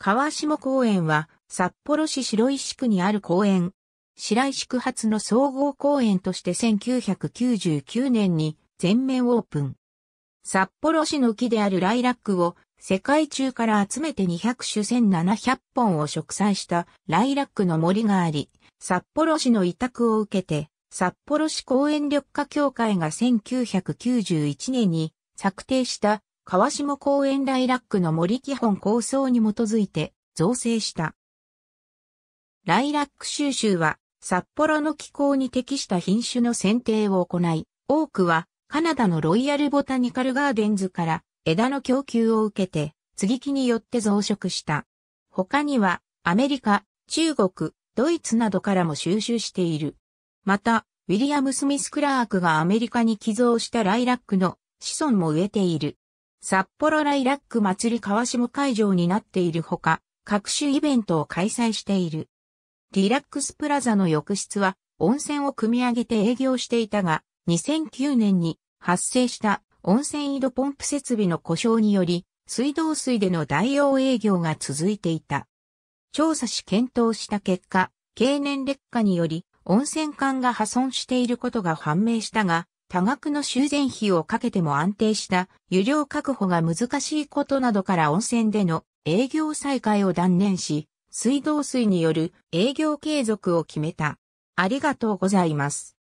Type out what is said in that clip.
川下公園は札幌市白石区にある公園。白石区発の総合公園として1999年に全面オープン。札幌市の木であるライラックを世界中から集めて200種1700本を植栽したライラックの森があり、札幌市の委託を受けて札幌市公園緑化協会が1991年に策定した川下公園ライラックの森基本構想に基づいて造成した。ライラック収集は札幌の気候に適した品種の選定を行い、多くはカナダのロイヤルボタニカルガーデンズから枝の供給を受けて、継ぎ木によって増殖した。他にはアメリカ、中国、ドイツなどからも収集している。また、ウィリアム・スミス・クラークがアメリカに寄贈したライラックの子孫も植えている。札幌ライラック祭り川下会場になっているほか、各種イベントを開催している。リラックスプラザの浴室は温泉を組み上げて営業していたが、2009年に発生した温泉井戸ポンプ設備の故障により、水道水での代用営業が続いていた。調査し検討した結果、経年劣化により温泉管が破損していることが判明したが、多額の修繕費をかけても安定した湯量確保が難しいことなどから温泉での営業再開を断念し、水道水による営業継続を決めた。ありがとうございます。